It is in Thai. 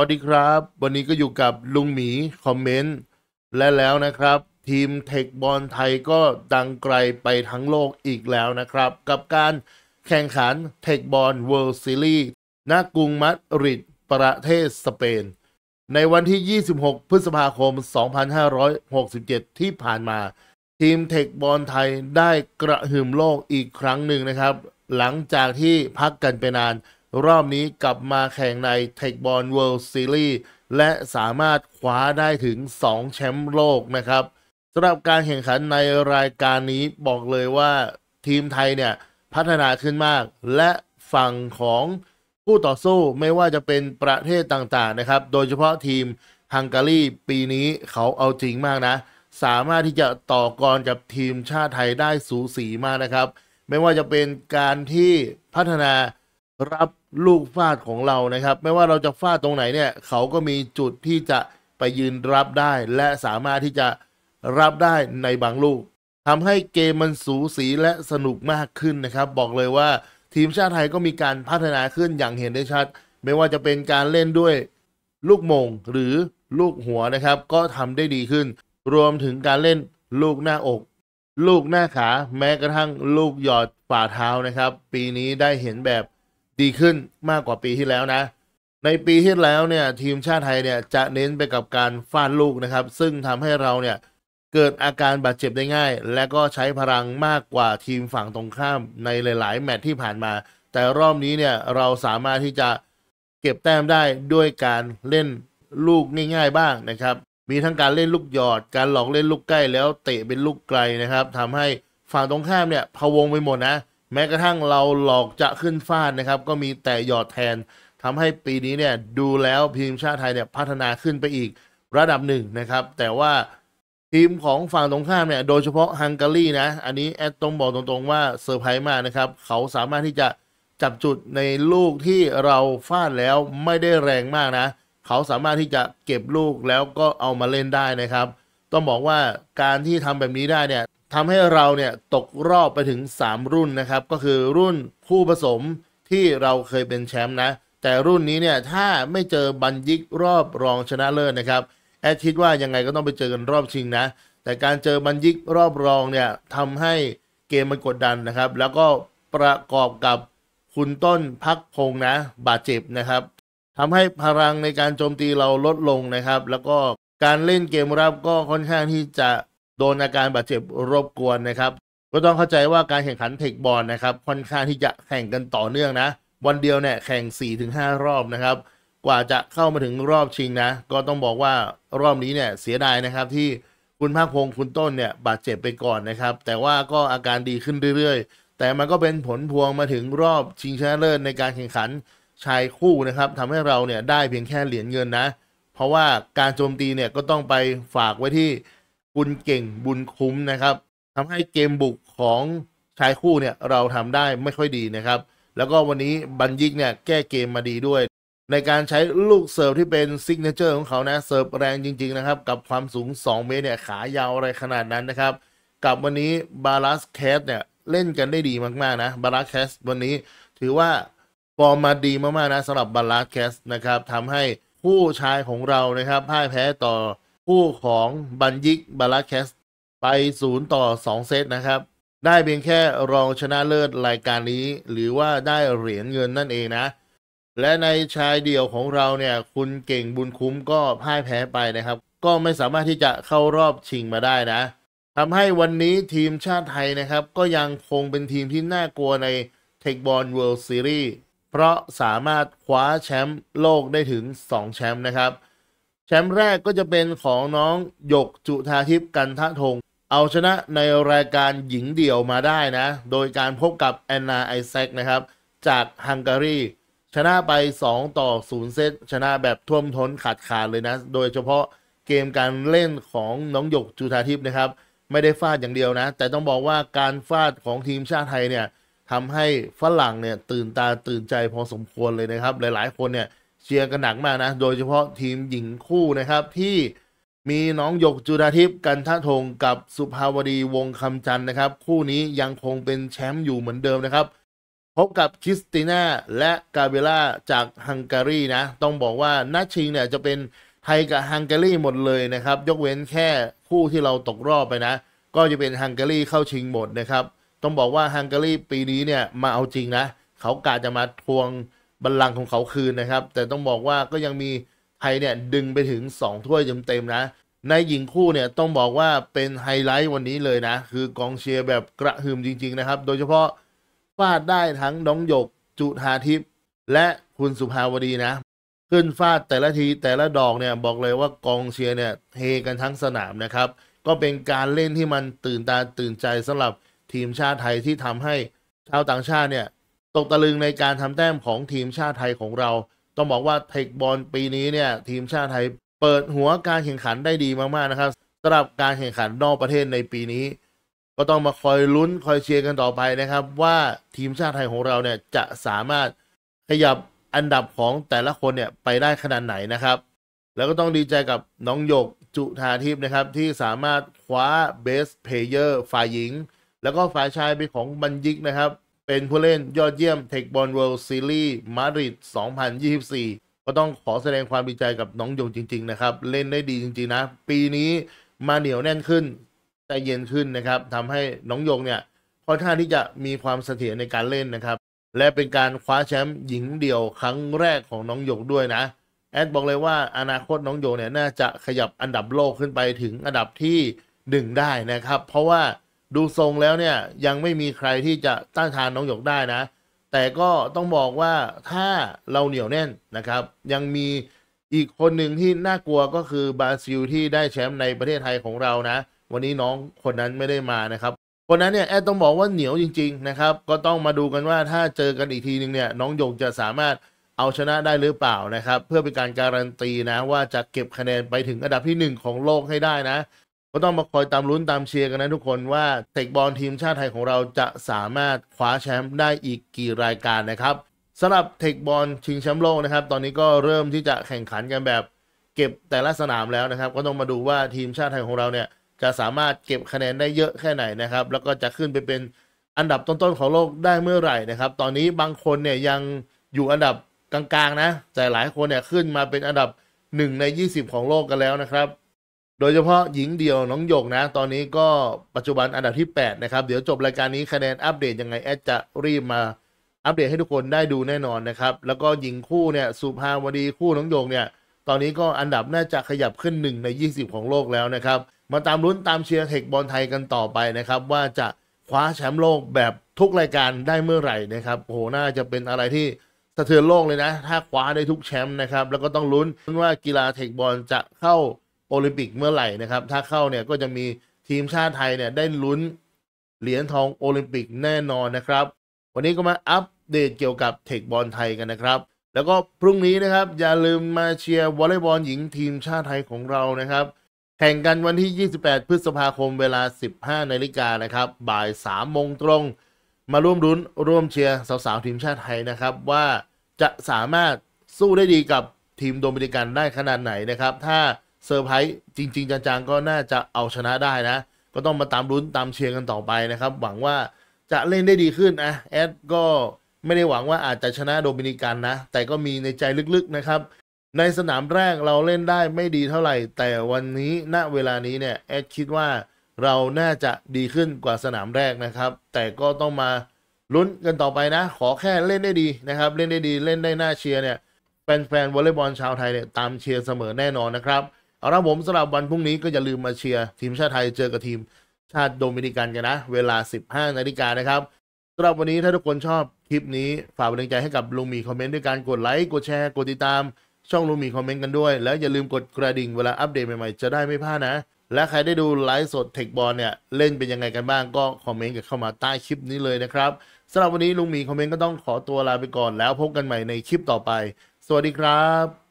วัสดีครับ วันนี้ก็อยู่กับลุงหมี คอมเมนต์และแล้วนะครับทีมเทคบอลไทยก็ดังไกลไปทั้งโลกอีกแล้วนะครับ กับการแข่งขันเทคบอลเวิลด์ซีรีส์ณกรุงมาดริดประเทศสเปน ในวันที่ 26 พฤษภาคม 2567 ที่ผ่านมา ทีมเทคบอลไทยได้กระหึ่มโลกอีกครั้งหนึ่งนะครับ หลังจากที่พักกันไปนานรอบนี้กลับมาแข่งในเทคบอลเวิลด์ซีรีส์และสามารถคว้าได้ถึง 2 แชมป์โลกนะครับสำหรับการแข่งขันในรายการนี้บอกเลยว่าทีมไทยเนี่ย พัฒนาขึ้นมาก และฝั่งของผู้ต่อสู้ไม่ว่าจะเป็นประเทศต่าง ๆ นะครับ โดยเฉพาะทีมฮังการีปีนี้เขาเอาจริงมากนะ สามารถที่จะต่อกรกับทีมชาติไทยได้สูสีมากนะครับ ไม่ว่าจะเป็นการที่พัฒนารับลูกฟาดของเรานะครับ ไม่ว่าเราจะฟาดตรงไหนเนี่ย เขาก็มีจุดที่จะไปยืนรับได้ และสามารถที่จะรับได้ในบางลูกทำให้เกมมันสูสีและสนุกมากขึ้นนะครับ บอกเลยว่าทีมชาติไทยก็มีการพัฒนาขึ้นอย่างเห็นได้ชัด ไม่ว่าจะเป็นการเล่นด้วย ลูกมงหรือลูกหัวนะครับ ก็ทำได้ดีขึ้น รวมถึงการเล่นลูกหน้าอก ลูกหน้าขาแม้กระทั่งลูกหยอดฝ่าเท้านะครับ ปีนี้ได้เห็นแบบดีขึ้นมากกว่าปีที่แล้วนะ ในปีที่แล้วเนี่ยทีมชาติไทยเนี่ยจะเน้นไปกับการฟาดลูกนะครับ ซึ่งทำให้เราเนี่ยเกิดอาการบาดเจ็บได้ง่าย และก็ใช้พลังมากกว่าทีมฝั่งตรงข้ามในหลาย ๆ แมตช์ที่ผ่านมา แต่รอบนี้เนี่ยเราสามารถที่จะเก็บแต้มได้ด้วยการเล่นลูกง่ายๆบ้างนะครับ มีทั้งการเล่นลูกหยอดการหลอกเล่นลูกใกล้ แล้วเตะเป็นลูกไกลนะครับทำให้ฝั่งตรงข้ามเนี่ยพะวงไปหมดนะแม้กระทั่งเราหลอกจะขึ้นฟาดนะครับก็มีแต่หยอดแทนทำให้ปีนี้เนี่ยดูแล้วทีมชาติไทยเนี่ยพัฒนาขึ้นไปอีกระดับหนึ่งนะครับแต่ว่าทีมของฝั่งตรงข้ามเนี่ยโดยเฉพาะฮังการีนะ อันนี้แอดต้องบอกตรงๆว่าเซอร์ไพรส์มากนะครับ เขาสามารถที่จะจับจุดในลูกที่เราฟาดแล้วไม่ได้แรงมากนะ เขาสามารถที่จะเก็บลูกแล้วก็เอามาเล่นได้นะครับ ต้องบอกว่าการที่ทำแบบนี้ได้เนี่ยทำให้เราเนี่ยตกรอบไปถึง 3 รุ่นนะครับ ก็คือรุ่นคู่ผสมที่เราเคยเป็นแชมป์นะ แต่รุ่นนี้เนี่ยถ้าไม่เจอบันยิกรอบรองชนะเลิศนะครับแอดคิดว่ายังไงก็ต้องไปเจอกันรอบชิงนะ แต่การเจอบันยิกรอบรองเนี่ยทำให้เกมมันกดดันนะครับ แล้วก็ประกอบกับคุณต้นพักพงนะ บาดเจ็บนะครับทำให้พลังในการโจมตีเราลดลงนะครับ แล้วก็การเล่นเกมรับก็ค่อนข้างที่จะโดน อาการ บาดเจ็บรบกวนนะครับก็ต้องเข้าใจว่าการแข่งขันเทคบอลนะครับค่อนข้างที่จะแข่งกันต่อเนื่องนะ วันเดียวเนี่ยแข่ง 4-5 รอบ นะครับ กว่าจะเข้ามาถึงรอบชิงนะ ก็ต้องบอกว่ารอบนี้เนี่ย เสียดายนะครับที่คุณภาคพงศ์คุณต้นเนี่ยบาดเจ็บไปก่อนนะครับ แต่ว่าก็อาการดีขึ้นเรื่อย ๆ แต่มันก็เป็นผลพวงมาถึงรอบชิงชนะเลิศในการแข่งขันชายคู่นะครับทำให้เราเนี่ยได้เพียงแค่เหรียญเงินนะเพราะว่าการโจมตีเนี่ยก็ต้องไปฝากไว้ที่บุญเก่งบุญคุ้มนะครับทำให้เกมบุกของชายคู่เนี่ย เราทำได้ไม่ค่อยดีนะครับ แล้วก็วันนี้บันยิกเนี่ย แก้เกมมาดีด้วย ในการใช้ลูกเสิร์ฟที่เป็นซิกเนเจอร์ของเขานะเสิร์ฟแรงจริงๆนะครับ กับความสูง 2 เมตรเนี่ย ขายาวอะไรขนาดนั้นนะครับ กับวันนี้บาลัสแคสเนี่ย เล่นกันได้ดีมากๆนะบาลัสแคสวันนี้ถือว่าฟอร์มมาดีมากๆนะสำหรับบาลัสแคสนะครับทำให้ผู้ชายของเรานะครับพ่ายแพ้ต่อคู่ของบันยิกบาลาแคส ไปศูนย์ต่อสองเซต นะครับ ได้เพียงแค่รองชนะเลิศรายการนี้ หรือว่าได้เหรียญเงินนั่นเองนะ และในชายเดี่ยวของเราเนี่ยคุณเก่งบุญคุ้มก็พ่ายแพ้ไปนะครับ ก็ไม่สามารถที่จะเข้ารอบชิงมาได้นะทำให้วันนี้ทีมชาติไทยนะครับ ก็ยังคงเป็นทีมที่น่ากลัวในเทคบอลเวิลด์ซีรีส์เพราะสามารถคว้าแชมป์โลกได้ถึง 2 แชมป์นะครับแชมป์แรกก็จะเป็นของน้องหยกจุธาทิพย์กันทะทง เอาชนะในรายการหญิงเดี่ยวมาได้นะ โดยการพบกับแอนนาไอแซคนะครับ จากฮังการีชนะไป 2 ต่อ 0เซตชนะแบบท่วมท้นขาดขาดเลยนะ โดยเฉพาะเกมการเล่นของน้องหยกจุธาทิพย์นะครับ ไม่ได้ฟาดอย่างเดียวนะ แต่ต้องบอกว่าการฟาดของทีมชาติไทยเนี่ยทำให้ฝรั่งเนี่ยตื่นตาตื่นใจพอสมควรเลยนะครับ หลายๆคนเนี่ยเชียร์กันหนักมากนะโดยเฉพาะทีมหญิงคู่นะครับที่มีน้องหยกจุฬาทิพย์กันท่าทงกับสุภาวดีวงคำจันนะครับ คู่นี้ยังคงเป็นแชมป์อยู่เหมือนเดิมนะครับ พบกับคริสติน่าและกาเบล่าจากฮังการีนะต้องบอกว่านัดชิงเนี่ยจะเป็นไทยกับฮังการีหมดเลยนะครับยกเว้นแค่คู่ที่เราตกรอบไปนะ ก็จะเป็นฮังการีเข้าชิงหมดนะครับต้องบอกว่าฮังการีปีนี้เนี่ยมาเอาจริงนะเขากาจะมาทวงบัลลังก์ของเขาคืนนะครับ แต่ต้องบอกว่าก็ยังมีไทยเนี่ย ดึงไปถึง2ถ้วยเต็มๆนะ ในหญิงคู่เนี่ย ต้องบอกว่าเป็นไฮไลท์วันนี้เลยนะ คือกองเชียร์แบบกระหึ่มจริงๆนะครับ โดยเฉพาะฟาดได้ทั้งน้องหยก จุธาทิพย์และคุณสุภาวดีนะ ขึ้นฟาดแต่ละทีแต่ละดอกเนี่ย บอกเลยว่ากองเชียร์เนี่ยเฮกันทั้งสนามนะครับ ก็เป็นการเล่นที่มันตื่นตาตื่นใจสำหรับทีมชาติไทยที่ทำให้ชาวต่างชาติเนี่ยตกตะลึงในการทำแต้มของทีมชาติไทยของเรา ต้องบอกว่าเทคบอลปีนี้เนี่ยทีมชาติไทย เปิดหัวการแข่งขันได้ดีมากๆนะครับสำหรับการแข่งขันนอกประเทศในปีนี้ ก็ต้องมาคอยลุ้นคอยเชียร์กันต่อไปนะครับ ว่าทีมชาติไทยของเราเนี่ยจะสามารถขยับอันดับของแต่ละคนเนี่ยไปได้ขนาดไหนนะครับ แล้วก็ต้องดีใจกับ น้องหยก จุธาทิพย์นะครับ ที่สามารถคว้าเบสเพลเยอร์ฝ่ายหญิงแล้วก็ฝ่ายชายเป็นของบัญญิกนะครับเป็นผู้เล่นยอดเยี่ยมเทคบอลเวิลด์ซีรีส์มาดริด 2024 ก็ต้องขอแสดงความดีใจกับน้องยงจริงๆนะครับ เล่นได้ดีจริงๆนะ ปีนี้มาเหนียวแน่นขึ้นใจเย็นขึ้นนะครับทำให้น้องยงเนี่ยค่อนข้างที่จะมีความเสถียรในการเล่นนะครับ และเป็นการคว้าแชมป์หญิงเดี่ยวครั้งแรกของน้องยงด้วยนะ แอดบอกเลยว่าอนาคตน้องโยเนี่ยน่าจะขยับอันดับโลกขึ้นไปถึงอันดับที่1ได้นะครับเพราะว่าดูทรงแล้วเนี่ยยังไม่มีใครที่จะต้านทานน้องหยกได้นะ แต่ก็ต้องบอกว่าถ้าเราเหนียวแน่นนะครับ ยังมีอีกคนหนึ่งที่น่ากลัวก็คือบราซิลที่ได้แชมป์ในประเทศไทยของเรานะ วันนี้น้องคนนั้นไม่ได้มานะครับคนนั้นเนี่ยแอดต้องบอกว่าเหนียวจริง ๆนะครับ ก็ต้องมาดูกันว่าถ้าเจอกันอีกทีหนึ่งเนี่ยน้องหยกจะสามารถเอาชนะได้หรือเปล่านะครับเพื่อเป็นการการันตีนะ ว่าจะเก็บคะแนนไปถึงอันดับที่ 1 ของโลกให้ได้นะก็ต้องมาคอยตามลุ้นตามเชียร์กัน นะทุกคนว่าเตกบอลทีมชาติไทยของเราจะสามารถ คว้าแชมป์ได้อีกกี่รายการนะครับสำหรับเทคบอลชิงแชมป์โลกนะครับ ตอนนี้ก็เริ่มที่จะแข่งขันกันแบบ เก็บแต่ละสนามแล้วนะครับ ก็ต้องมาดูว่าทีมชาติไทยของเราเนี่ยจะสามารถเก็บคะแนนได้เยอะแค่ไหนนะครับ แล้วก็จะขึ้นไปเป็นอันดับต้นๆของโลกได้เมื่อไหร่นะครับ ตอนนี้บางคนเนี่ยยังอยู่อันดับกลางๆนะ แต่หลายคนเนี่ยขึ้นมาเป็นอันดับ1ใน20 ของโลกกันแล้วนะครับโดยเฉพาะ หญิงเดียวน้องหยกนะ ตอนนี้ก็ปัจจุบันอันดับที่8นะครับเดี๋ยวจบรายการนี้คะแนนอัปเดตยังไงแอดจะรีบมา อัปเดตให้ทุกคนได้ดูแน่นอนนะครับแล้วก็หญิงคู่เนี่ยสุภาวดีคู่น้องหยกเนี่ยตอนนี้ก็อันดับน่าจะขยับขึ้น1ใน 20 ของโลกแล้วนะครับมาตามลุ้นตามเชียร์เทคบอลไทยกันต่อไปนะครับว่าจะคว้าแชมป์โลกแบบทุกรายการได้เมื่อไหร่นะครับโหน่าจะเป็นอะไรที่สะเทือนโลกเลยนะ ถ้าคว้าได้ทุกแชมป์นะครับแล้วก็ต้องลุ้นว่ากีฬาเทคบอลจะเข้าโอลิมปิกเมื่อไหร่นะครับ ถ้าเข้าเนี่ยก็จะมีทีมชาติไทยเนี่ยได้ลุ้น เหรียญทองโอลิมปิกแน่นอนนะครับ วันนี้ก็มาอัปเดตเกี่ยวกับเทคบอลไทยกันนะครับ แล้วก็พรุ่งนี้นะครับอย่าลืมมาเชียร์วอลเลย์บอลหญิงทีมชาติไทยของเรานะครับแข่งกันวันที่ 28 พฤษภาคมเวลา 15นาฬิกานะครับบ่าย3โมงตรง มาร่วมรุ้น ร่วมเชียร์สาวๆทีมชาติไทยนะครับว่าจะสามารถสู้ได้ดีกับทีมโดมินิกันได้ขนาดไหนนะครับถ้าเซอร์ไพรส์จริงๆจังๆก็น่าจะเอาชนะได้นะ ก็ต้องมาตามลุ้นตามเชียร์กันต่อไปนะครับ หวังว่าจะเล่นได้ดีขึ้นนะแอดก็ไม่ได้หวังว่าอาจจะชนะโดมินิกันนะ แต่ก็มีในใจลึกๆนะครับ ในสนามแรกเราเล่นได้ไม่ดีเท่าไหร่ แต่วันนี้ณเวลานี้เนี่ยแอดคิดว่าเราน่าจะดีขึ้นกว่าสนามแรกนะครับแต่ก็ต้องมาลุ้นกันต่อไปนะ ขอแค่เล่นได้ดีนะครับเล่นได้ดีเล่นได้น่าเชียร์เนี่ยแฟนๆวอลเลย์บอลชาวไทยเนี่ยตามเชียร์เสมอแน่นอนนะครับเอาละผมสำหรับวันพรุ่งนี้ก็อย่าลืมมาเชียร์ทีมชาติไทย เจอกับทีมชาติโดมินิกันกันนะ เวลา 15 นาฬิกานะครับสำหรับวันนี้ถ้าทุกคนชอบคลิปนี้ ฝากกำลังใจให้กับลุงมีคอมเมนต์ ด้วยการกดไลค์กดแชร์กดติดตาม ช่องลุงมีคอมเมนต์กันด้วย แล้วอย่าลืมกดกระดิ่งเวลาอัปเดตใหม่ๆจะได้ไม่พลาดนะ และใครได้ดูไลฟ์สดเทคบอลเนี่ยเล่นเป็นยังไงกันบ้างก็คอมเมนต์กันเข้ามาใต้คลิปนี้เลยนะครับสำหรับวันนี้ลุงมีคอมเมนต์ก็ต้องขอตัวลาไปก่อน แล้วพบกันใหม่ในคลิปต่อไป สวัสดีครับ